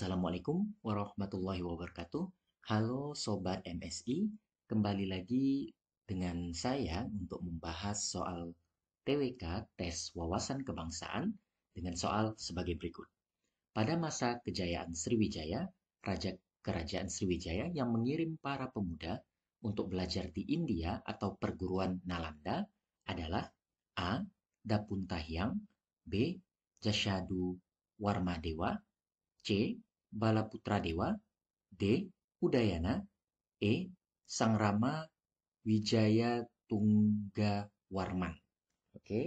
Assalamualaikum warahmatullahi wabarakatuh. Halo sobat MSI, kembali lagi dengan saya untuk membahas soal TWK tes wawasan kebangsaan dengan soal sebagai berikut. Pada masa kejayaan Sriwijaya, raja kerajaan Sriwijaya yang mengirim para pemuda untuk belajar di India atau perguruan Nalanda adalah A. Dapuntahyang B. Jasadu Warmadewa C. Balaputra Dewa, D. Udayana, E. Sang Rama Wijaya Tungga Warman. Oke.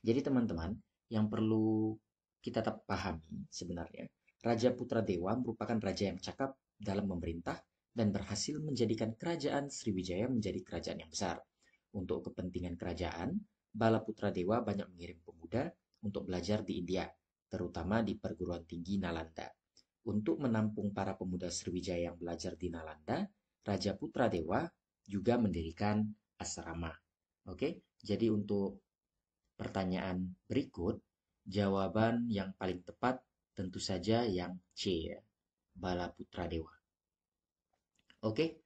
Jadi teman-teman, yang perlu kita tetap pahami sebenarnya, Raja Putra Dewa merupakan raja yang cakap dalam memerintah dan berhasil menjadikan kerajaan Sriwijaya menjadi kerajaan yang besar. Untuk kepentingan kerajaan, Bala Putra Dewa banyak mengirim pemuda untuk belajar di India terutama di perguruan tinggi Nalanda. Untuk menampung para pemuda Sriwijaya yang belajar di Nalanda, Raja Putra Dewa juga mendirikan asrama. Oke, jadi untuk pertanyaan berikut, jawaban yang paling tepat tentu saja yang C ya, Bala Putra Dewa. Oke,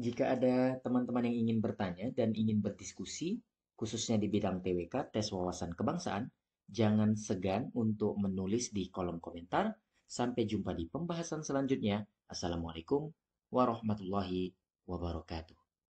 jika ada teman-teman yang ingin bertanya dan ingin berdiskusi, khususnya di bidang TWK, tes wawasan kebangsaan, Jangan segan untuk menulis di kolom komentar. Sampai jumpa di pembahasan selanjutnya. Assalamualaikum warahmatullahi wabarakatuh.